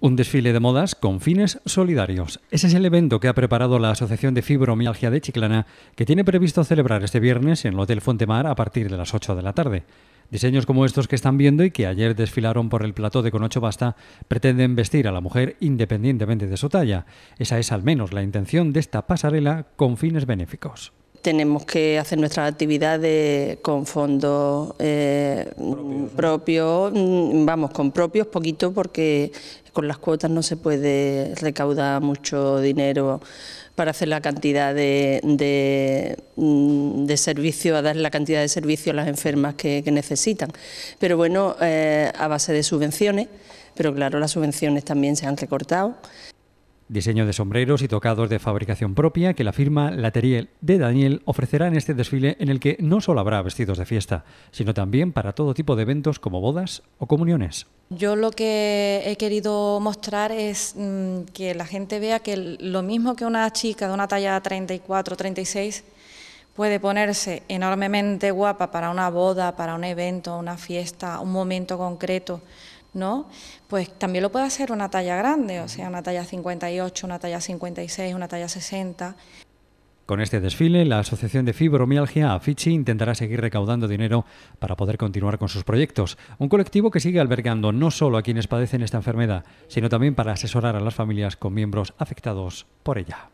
Un desfile de modas con fines solidarios. Ese es el evento que ha preparado la Asociación de Fibromialgia de Chiclana, que tiene previsto celebrar este viernes en el Hotel Fontemar a partir de las 8 de la tarde. Diseños como estos que están viendo y que ayer desfilaron por el plató de Conocho Basta pretenden vestir a la mujer independientemente de su talla. Esa es al menos la intención de esta pasarela con fines benéficos tenemos que hacer nuestras actividades con fondos eh, propios, mm, vamos, con propios poquito porque con las cuotas no se puede recaudar mucho dinero para hacer la cantidad de, mm, servicio, a dar la cantidad de servicio a las enfermas que, necesitan. Pero bueno, eh, a base de subvenciones, pero claro, las subvenciones también se han recortado. Diseño de sombreros y tocados de fabricación propia que la firma Lateriel de Daniel ofrecerá en este desfile en el que no solo habrá vestidos de fiesta, sino también para todo tipo de eventos como bodas o comuniones. Yo lo que he querido mostrar es mm, que la gente vea que lo mismo que una chica de una talla 34, 36 puede ponerse enormemente guapa para una boda, para un evento, una fiesta, un momento concreto, ¿no? Pues también lo puede hacer una talla grande, o sea, una talla 58, una talla 56, una talla 60. Con este desfile, la Asociación de Fibromialgia AFICI, intentará seguir recaudando dinero para poder continuar con sus proyectos. Un colectivo que sigue albergando no solo a quienes padecen esta enfermedad, sino también para asesorar a las familias con miembros afectados por ella.